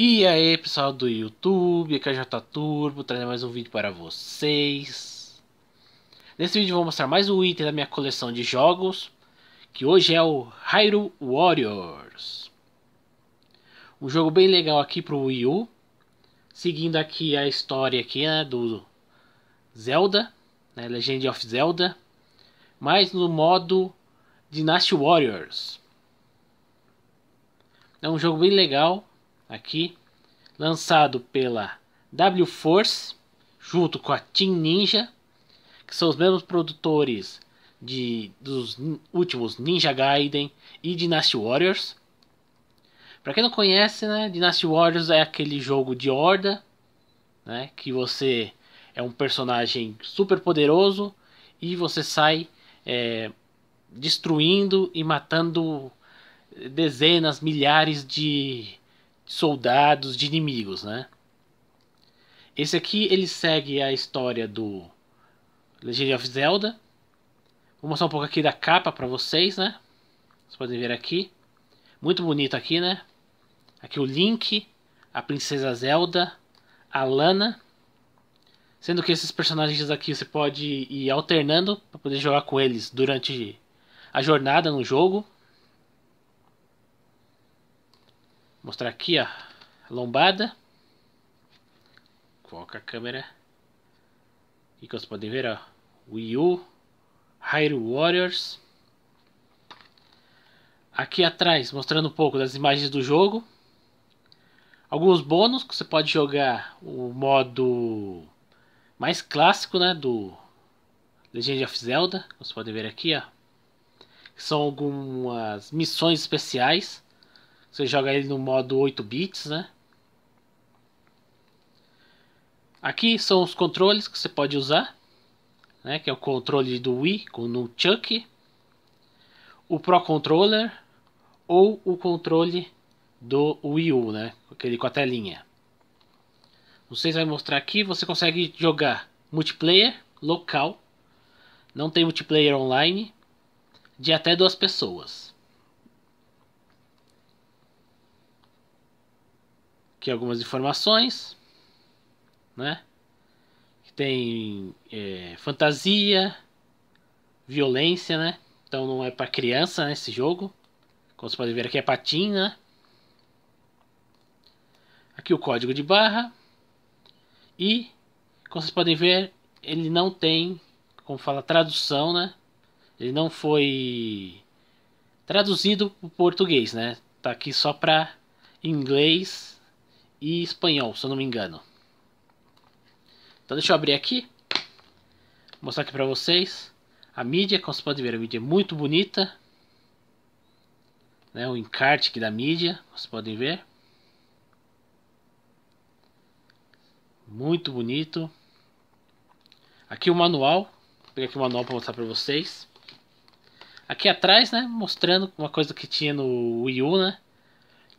E aí pessoal do YouTube, aqui é J Turbo, trazendo mais um vídeo para vocês. Nesse vídeo vou mostrar mais um item da minha coleção de jogos, que hoje é o Hyrule Warriors. Um jogo bem legal aqui para o Wii U, seguindo aqui a história aqui, né, do Zelda, né, Legend of Zelda, mas no modo Dynasty Warriors. É um jogo bem legal, aqui, lançado pela W Force junto com a Team Ninja, que são os mesmos produtores de dos últimos Ninja Gaiden e Dynasty Warriors. Para quem não conhece, né, Dynasty Warriors é aquele jogo de horda, né, que você é um personagem super poderoso e você sai é, destruindo e matando dezenas, milhares de soldados, de inimigos, né? Esse aqui ele segue a história do Legend of Zelda. Vou mostrar um pouco aqui da capa para vocês, né? Vocês podem ver aqui. Muito bonito aqui, né? Aqui o Link, a Princesa Zelda, a Lana. Sendo que esses personagens aqui você pode ir alternando para poder jogar com eles durante a jornada no jogo. Mostrar aqui, ó, lombada. Coloca a câmera. E como vocês podem ver, ó, Wii U, Hyrule Warriors. Aqui atrás, mostrando um pouco das imagens do jogo. Alguns bônus que você pode jogar o modo mais clássico, né, do Legend of Zelda, vocês podem ver aqui, ó. São algumas missões especiais você joga ele no modo 8 bits, né? Aqui são os controles que você pode usar, né? Que é o controle do Wii com o Chuck, o Pro Controller ou o controle do Wii U, né? Aquele com a telinha. Não sei se vai mostrar aqui, você consegue jogar multiplayer local, não tem multiplayer online, de até duas pessoas. aqui algumas informações, né? Tem é, fantasia, violência, né? Então não é para criança né, esse jogo. Como vocês podem ver aqui é patina. Né? Aqui o código de barra. E, como vocês podem ver, ele não tem, como fala, tradução, né? Ele não foi traduzido para português, né? Tá aqui só para inglês e espanhol, se eu não me engano. Então deixa eu abrir aqui, Vou mostrar aqui para vocês a mídia, como vocês podem ver, a mídia é muito bonita, né, o encarte aqui da mídia, como vocês podem ver. Muito bonito. Aqui o manual, vou pegar aqui o manual para mostrar para vocês. Aqui atrás, né, mostrando uma coisa que tinha no Wii U, né,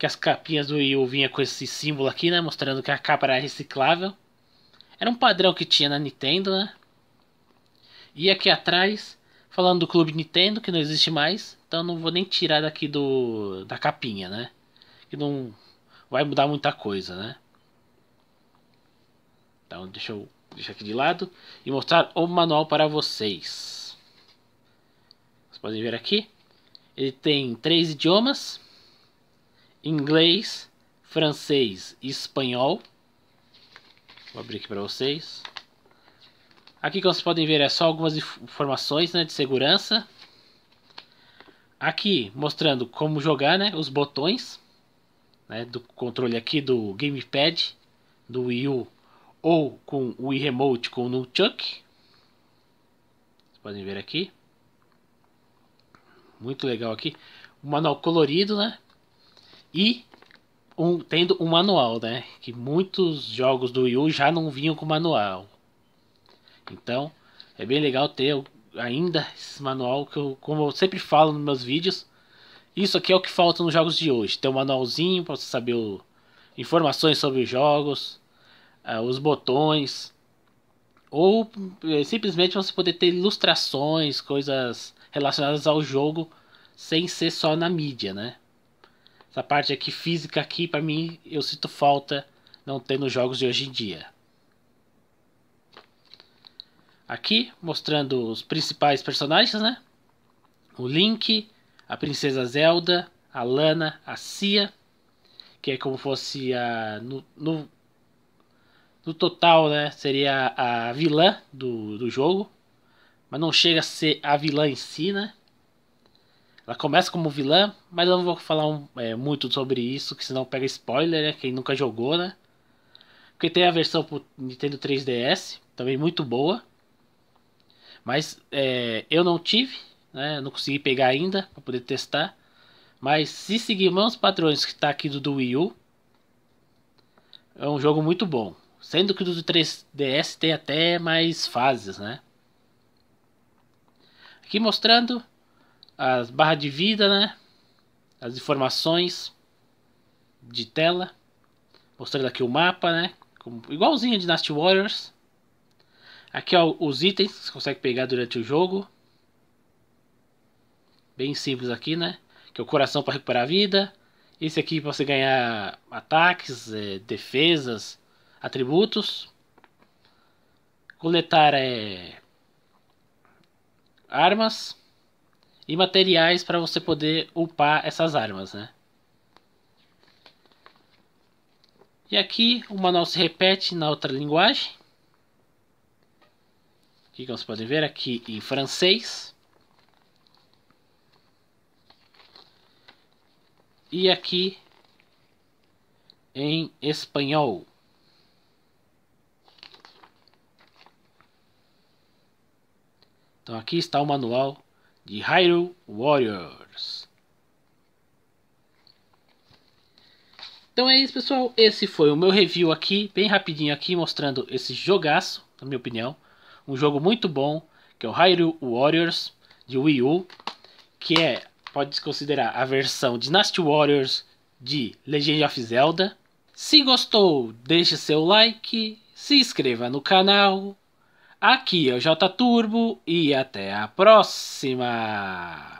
que as capinhas do Wii U vinha com esse símbolo aqui, né? Mostrando que a capa era reciclável. Era um padrão que tinha na Nintendo, né? E aqui atrás, falando do Clube Nintendo, que não existe mais. Então não vou nem tirar daqui do da capinha, né? Que não vai mudar muita coisa, né? Então deixa eu deixar aqui de lado e mostrar o manual para vocês. Vocês podem ver aqui. Ele tem três idiomas inglês, francês e espanhol. Vou abrir aqui para vocês. Aqui, como vocês podem ver, é só algumas informações né, de segurança. Aqui, mostrando como jogar né, os botões né, do controle aqui do Gamepad do Wii U ou com o Wii Remote com o Nunchuck. Vocês podem ver aqui. Muito legal aqui. O manual colorido, né? E um, tendo um manual, né? Que muitos jogos do Wii U já não vinham com manual. Então, é bem legal ter ainda esse manual que eu, como eu sempre falo nos meus vídeos, isso aqui é o que falta nos jogos de hoje. Ter um manualzinho para você saber o, informações sobre os jogos, uh, os botões, ou é, simplesmente você poder ter ilustrações, coisas relacionadas ao jogo, sem ser só na mídia, né? Essa parte aqui física aqui, para mim, eu sinto falta não ter nos jogos de hoje em dia. Aqui, mostrando os principais personagens, né? O Link, a Princesa Zelda, a Lana, a Cia, que é como fosse a... No, no, no total, né? Seria a vilã do, do jogo, mas não chega a ser a vilã em si, né? Ela começa como vilã, mas eu não vou falar um, é, muito sobre isso, que senão pega spoiler, né? Quem nunca jogou, né? Porque tem a versão pro Nintendo 3DS, também muito boa. Mas é, eu não tive, né? Não consegui pegar ainda para poder testar. Mas se seguirmos os padrões que está aqui do, do Wii U, é um jogo muito bom. Sendo que o do 3DS tem até mais fases, né? Aqui mostrando as barras de vida, né? As informações de tela. Mostrando aqui o mapa, né? Igualzinho a Dynasty Warriors. Aqui ó, os itens que você consegue pegar durante o jogo. Bem simples aqui, né? Que é o coração para recuperar a vida. Esse aqui para você ganhar ataques, é, defesas, atributos. Coletar é, armas e materiais para você poder upar essas armas, né? E aqui o manual se repete na outra linguagem. Aqui, como vocês podem ver, aqui em francês. E aqui em espanhol. Então aqui está o manual de Hyrule Warriors. Então é isso, pessoal. Esse foi o meu review aqui, bem rapidinho aqui, mostrando esse jogaço, na minha opinião. Um jogo muito bom, que é o Hyrule Warriors, de Wii U. Que é, pode-se considerar, a versão Dynasty Warriors de Legend of Zelda. Se gostou, deixe seu like, se inscreva no canal, Aqui é o J Turbo e até a próxima!